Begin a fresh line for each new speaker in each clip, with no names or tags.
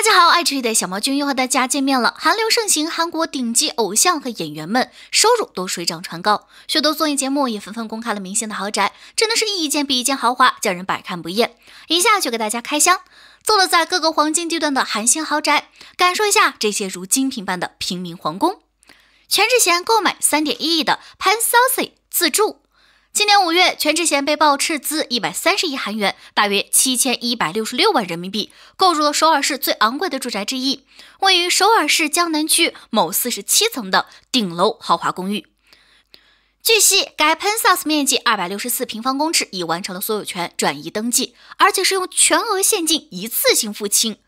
大家好，爱吃鱼的小毛君又和大家见面了。韩流盛行，韩国顶级偶像和演员们收入都水涨船高，许多综艺节目也纷纷公开了明星的豪宅，真的是一件比一件豪华，叫人百看不厌。以下就给大家开箱，坐落在各个黄金地段的韩星豪宅，感受一下这些如精品般的平民皇宫。全智贤购买3.1亿的 Pan s e u l c i y 自住。今年五月，全智贤被曝斥资一百三十亿韩元（大约七千一百六十六万人民币），购入了首尔市最昂贵的住宅之一，位于首尔市江南区某四十七层的顶楼豪华公寓。据悉，该 penthouse 面积二百六十四平方公尺，已完成了所有权转移登记，而且是用全额现金一次性付清。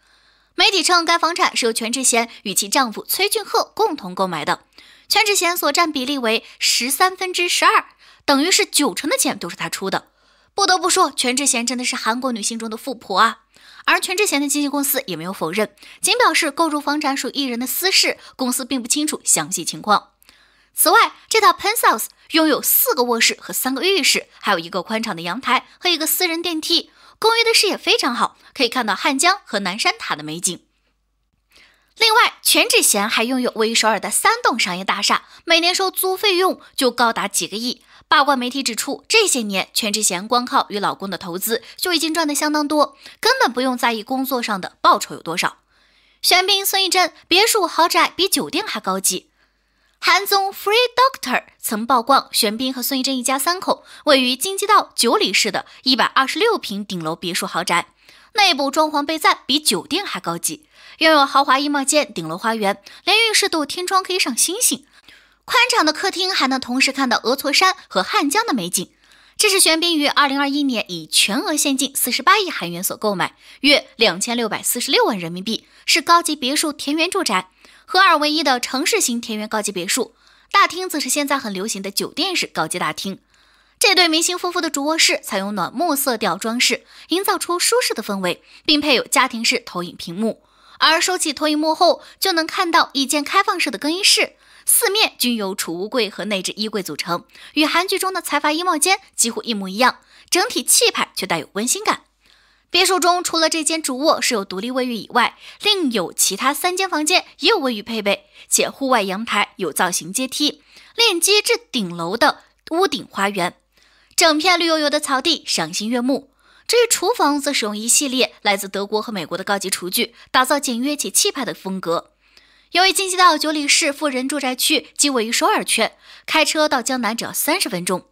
媒体称，该房产是由全智贤与其丈夫崔俊赫共同购买的，全智贤所占比例为十三分之十二，等于是九成的钱都是他出的。不得不说，全智贤真的是韩国女星中的富婆啊！而全智贤的经纪公司也没有否认，仅表示购入房产属艺人的私事，公司并不清楚详细情况。此外，这套 Penthouse 拥有四个卧室和三个浴室，还有一个宽敞的阳台和一个私人电梯。公寓的视野非常好，可以看到汉江和南山塔的美景。另外，全智贤还拥有位于首尔的三栋商业大厦，每年收租费用就高达几个亿。八卦媒体指出，这些年全智贤光靠与老公的投资就已经赚得相当多，根本不用在意工作上的报酬有多少。玄彬孙艺珍别墅豪宅比酒店还高级。韩综《Free Doctor》曾曝光玄彬和孙艺珍一家三口位于京畿道九里市的一百二十六平顶楼别墅豪宅，内部装潢被赞比酒店还高级，拥有豪华衣帽间、顶楼花园、连浴室都有天窗可以赏星星。宽敞的客厅还能同时看到峨嵯山和汉江的美景。这是玄彬于二零二一年以全额现金四十八亿韩元所购买，约两千六百四十六万人民币，是高级别墅田园住宅。合二为一的城市型田园高级别墅，大厅则是现在很流行的酒店式高级大厅。这对明星夫妇的主卧室采用暖木色调装饰，营造出舒适的氛围，并配有家庭式投影屏幕。而收起投影幕后，就能看到一间开放式的更衣室，四面均由储物柜和内置衣柜组成，与韩剧中的财阀衣帽间几乎一模一样。整体气派却带有温馨感。别墅中除了这间主卧是有独立卫浴以外，另有其他三间房间也有卫浴配备，且户外阳台有造型阶梯链接至顶楼的屋顶花园，整片绿油油的草地赏心悦目。至于厨房，则使用一系列来自德国和美国的高级厨具，打造简约且气派的风格。由于京畿道九里市富人住宅区即位于首尔圈，开车到江南只要三十分钟。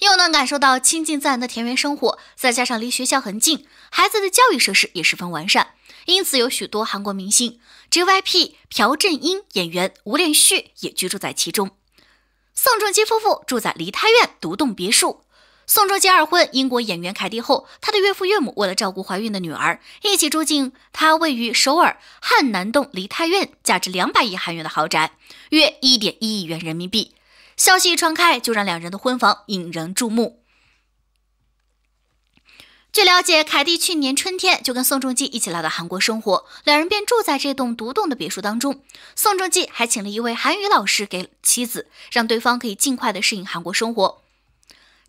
又能感受到亲近自然的田园生活，再加上离学校很近，孩子的教育设施也十分完善，因此有许多韩国明星，JYP 朴振英演员吴涟旭也居住在其中。宋仲基夫妇住在梨泰院独栋别墅。宋仲基二婚英国演员凯蒂后，他的岳父岳母为了照顾怀孕的女儿，一起住进他位于首尔汉南洞梨泰院价值两百亿韩元的豪宅，约一点一亿元人民币。消息一传开，就让两人的婚房引人注目。据了解，凯蒂去年春天就跟宋仲基一起来到韩国生活，两人便住在这栋独栋的别墅当中。宋仲基还请了一位韩语老师给妻子，让对方可以尽快的适应韩国生活。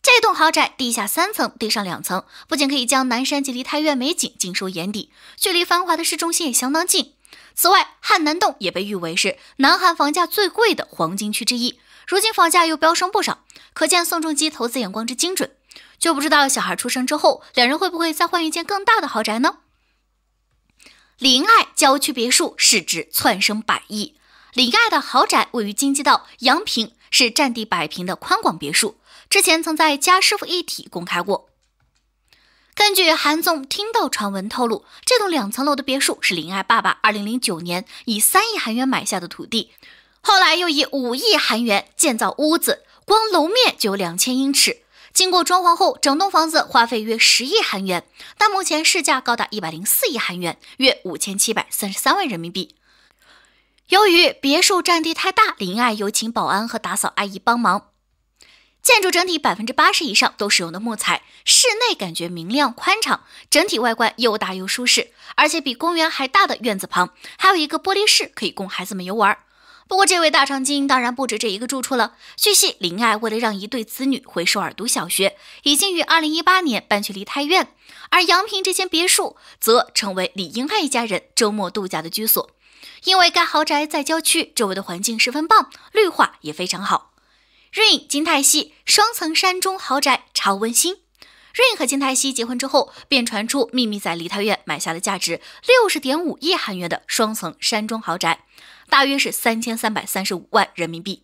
这栋豪宅地下三层，地上两层，不仅可以将南山及梨泰院美景尽收眼底，距离繁华的市中心也相当近。此外，汉南洞也被誉为是南韩房价最贵的黄金区之一。如今房价又飙升不少，可见宋仲基投资眼光之精准。就不知道小孩出生之后，两人会不会再换一间更大的豪宅呢？李英爱郊区别墅市值窜升百亿。李英爱的豪宅位于京畿道阳平，是占地百平的宽广别墅，之前曾在家师傅一体公开过。根据韩总听到传闻透露，这栋两层楼的别墅是李英爱爸爸2009年以三亿韩元买下的土地。后来又以五亿韩元建造屋子，光楼面就有两千英尺。经过装潢后，整栋房子花费约十亿韩元，但目前市价高达一百零四亿韩元，约五千七百三十三万人民币。由于别墅占地太大，林爱有请保安和打扫阿姨帮忙。建筑整体百分之八十以上都使用的木材，室内感觉明亮宽敞，整体外观又大又舒适，而且比公园还大的院子旁还有一个玻璃室，可以供孩子们游玩。不过，这位大长今当然不止这一个住处了。据悉，林爱为了让一对子女回首尔读小学，已经于2018年搬去梨泰院，而杨平这间别墅则成为李英爱一家人周末度假的居所。因为该豪宅在郊区，周围的环境十分棒，绿化也非常好。Rain 金泰熙双层山中豪宅超温馨。Rain 和金泰熙结婚之后，便传出秘密在梨泰院买下了价值60.5亿韩元的双层山中豪宅。大约是三千三百三十五万人民币，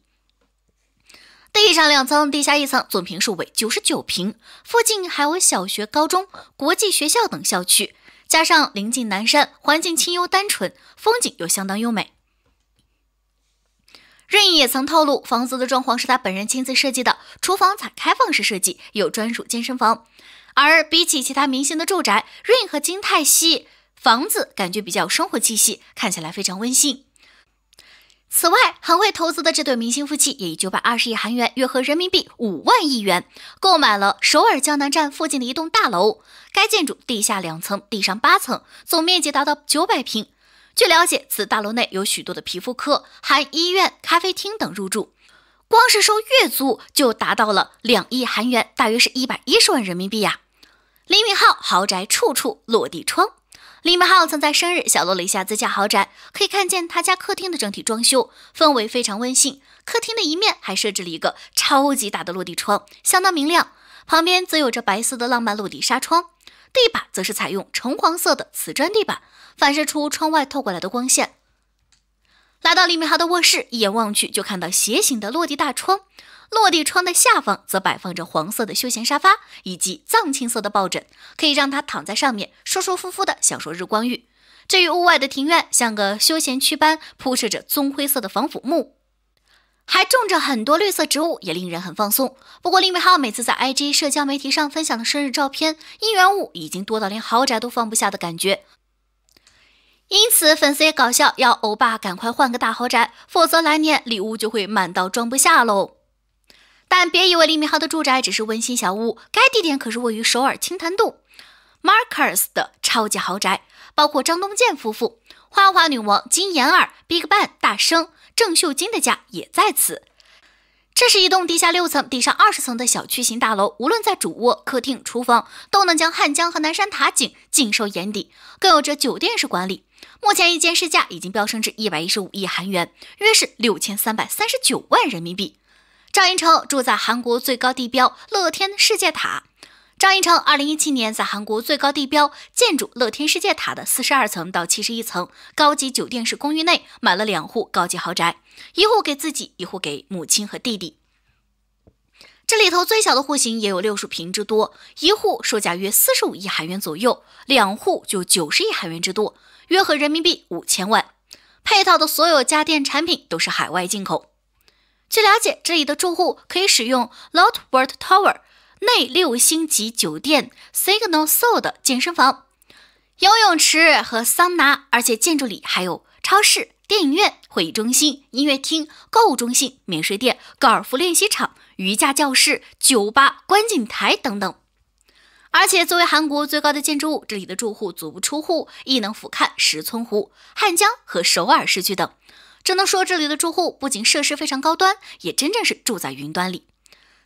地上两层，地下一层，总平数为九十九平。附近还有小学、高中、国际学校等校区，加上临近南山，环境清幽单纯，风景又相当优美。任 a 也曾透露，房子的装潢是他本人亲自设计的，厨房采开放式设计，有专属健身房。而比起其他明星的住宅 r 和金泰熙房子感觉比较生活气息，看起来非常温馨。此外，恒会投资的这对明星夫妻也以九百二十亿韩元（约合人民币五万亿元）购买了首尔江南站附近的一栋大楼。该建筑地下两层，地上八层，总面积达到九百平。据了解，此大楼内有许多的皮肤科、含医院、咖啡厅等入驻，光是收月租就达到了两亿韩元，大约是一百一十万人民币呀。李敏镐豪宅处处落地窗。李敏镐曾在生日小露了一下自家豪宅，可以看见他家客厅的整体装修氛围非常温馨。客厅的一面还设置了一个超级大的落地窗，相当明亮。旁边则有着白色的浪漫落地纱窗，地板则是采用橙黄色的瓷砖地板，反射出窗外透过来的光线。来到李敏镐的卧室，一眼望去就看到斜形的落地大窗。落地窗的下方则摆放着黄色的休闲沙发以及藏青色的抱枕，可以让他躺在上面舒舒服服地享受日光浴。至于屋外的庭院，像个休闲区般铺设着棕灰色的防腐木，还种着很多绿色植物，也令人很放松。不过李美浩每次在 IG 社交媒体上分享的生日照片，应援物已经多到连豪宅都放不下的感觉。因此粉丝也搞笑，要欧巴赶快换个大豪宅，否则来年礼物就会满到装不下喽。但别以为李敏镐的住宅只是温馨小屋，该地点可是位于首尔清潭洞 Marcus 的超级豪宅，包括张东健夫妇、花花女王金妍儿、Big Bang 大声、郑秀晶的家也在此。这是一栋地下六层、地上二十层的小区型大楼，无论在主卧、客厅、厨房，都能将汉江和南山塔景尽收眼底，更有着酒店式管理。目前一间市价已经飙升至一百一十五亿韩元，约是六千三百三十九万人民币。张寅成住在韩国最高地标乐天世界塔。张寅成二零一七年在韩国最高地标建筑乐天世界塔的四十二层到七十一层高级酒店式公寓内买了两户高级豪宅，一户给自己，一户给母亲和弟弟。这里头最小的户型也有六十平之多，一户售价约四十五亿韩元左右，两户就九十亿韩元之多，约合人民币五千万。配套的所有家电产品都是海外进口。据了解，这里的住户可以使用 l o t t w o r d Tower 内六星级酒店 Signal Soul 的健身房、游泳池和桑拿，而且建筑里还有超市、电影院、会议中心、音乐厅、购物中心、免税店、高尔夫练习场、瑜伽教室、酒吧、观景台等等。而且作为韩国最高的建筑物，这里的住户足不出户亦能俯瞰石村湖、汉江和首尔市区等。只能说这里的住户不仅设施非常高端，也真正是住在云端里。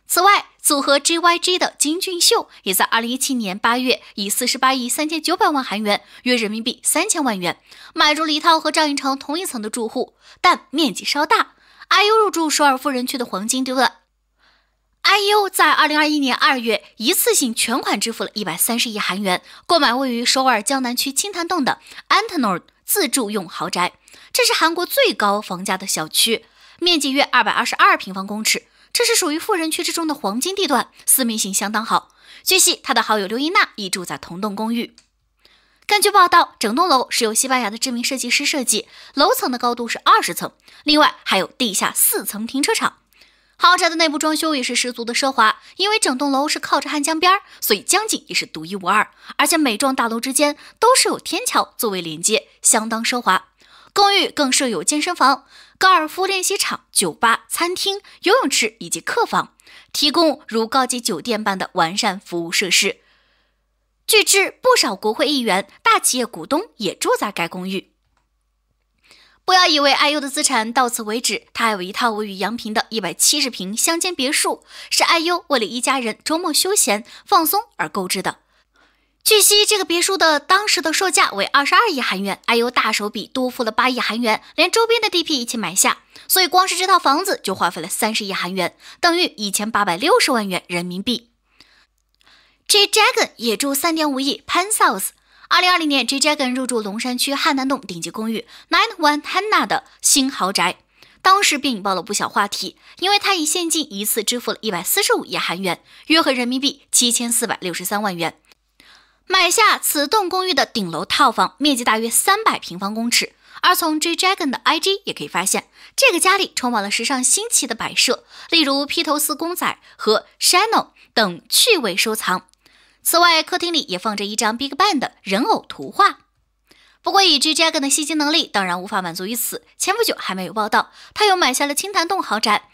此外，组合 JYG 的金俊秀也在2017年8月以48亿3900万韩元（约人民币3000万元）买入了一套和赵寅成同一层的住户，但面积稍大。IU 入住首尔富人区的黄金地段。IU 在2021年2月一次性全款支付了130亿韩元，购买位于首尔江南区清潭洞的 Antenor 自住用豪宅。这是韩国最高房价的小区，面积约二百二十二平方公尺。这是属于富人区之中的黄金地段，私密性相当好。据悉，他的好友刘一娜亦住在同栋公寓。根据报道，整栋楼是由西班牙的知名设计师设计，楼层的高度是二十层，另外还有地下四层停车场。豪宅的内部装修也是十足的奢华，因为整栋楼是靠着汉江边儿，所以江景也是独一无二。而且每幢大楼之间都是有天桥作为连接，相当奢华。公寓更设有健身房、高尔夫练习场、酒吧、餐厅、游泳池以及客房，提供如高级酒店般的完善服务设施。据知，不少国会议员、大企业股东也住在该公寓。不要以为艾优的资产到此为止，他有一套位于阳平的一百七十平乡间别墅，是艾优为了一家人周末休闲放松而购置的。据悉，这个别墅的当时的售价为二十二亿韩元，IU 大手笔多付了八亿韩元，连周边的地皮一起买下，所以光是这套房子就花费了三十亿韩元，等于一千八百六十万元人民币。J. j a g o n 也住三点五亿 p e n South。二零二零年，J. j a g o n 入住龙山区汉南洞顶级公寓 Nine One Hanna 的新豪宅，当时便引爆了不小话题，因为他以现金一次支付了一百四十五亿韩元，约合人民币七千四百六十三万元。买下此栋公寓的顶楼套房，面积大约三百平方公尺。而从 G Dragon 的 IG 也可以发现，这个家里充满了时尚新奇的摆设，例如披头四公仔和 Chanel 等趣味收藏。此外，客厅里也放着一张 Big b a n g 的人偶图画。不过，以 G Dragon 的吸金能力，当然无法满足于此。前不久还没有报道，他又买下了青潭洞豪宅。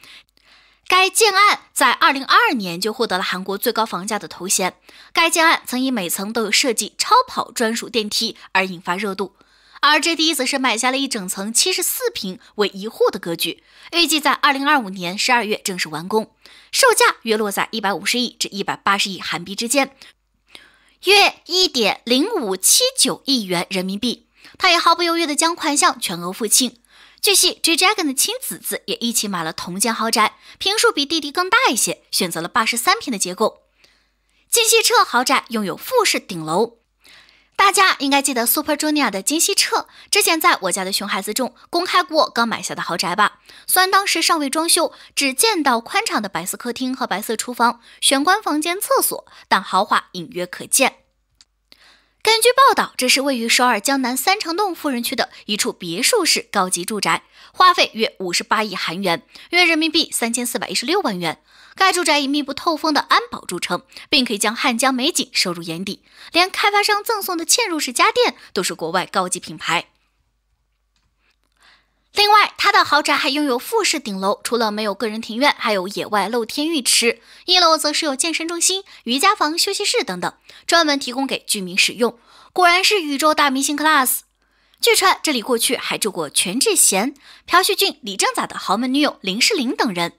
该建案在二零二二年就获得了韩国最高房价的头衔。该建案曾以每层都有设计超跑专属电梯而引发热度，而 J D 则是买下了一整层七十四平为一户的格局，预计在二零二五年十二月正式完工，售价约落在一百五十亿至一百八十亿韩币之间，约一点零五七九亿元人民币。他也毫不犹豫地将款项全额付清。据悉，G Dragon 的亲侄子也一起买了同间豪宅，平数比弟弟更大一些，选择了八十三平的结构。金希澈豪宅拥有复式顶楼，大家应该记得 Super Junior 的金希澈之前在我家的熊孩子中公开过刚买下的豪宅吧？虽然当时尚未装修，只见到宽敞的白色客厅和白色厨房、玄关、房间、厕所，但豪华隐约可见。根据报道，这是位于首尔江南三成洞富人区的一处别墅式高级住宅，花费约五十八亿韩元，约人民币三千四百一十六万元。该住宅以密不透风的安保著称，并可以将汉江美景收入眼底。连开发商赠送的嵌入式家电都是国外高级品牌。另外，他的豪宅还拥有复式顶楼，除了没有个人庭院，还有野外露天浴池。一楼则是有健身中心、瑜伽房、休息室等等，专门提供给居民使用。果然是宇宙大明星 class。据传，这里过去还住过全智贤、朴叙俊、李正宰的豪门女友林世玲等人。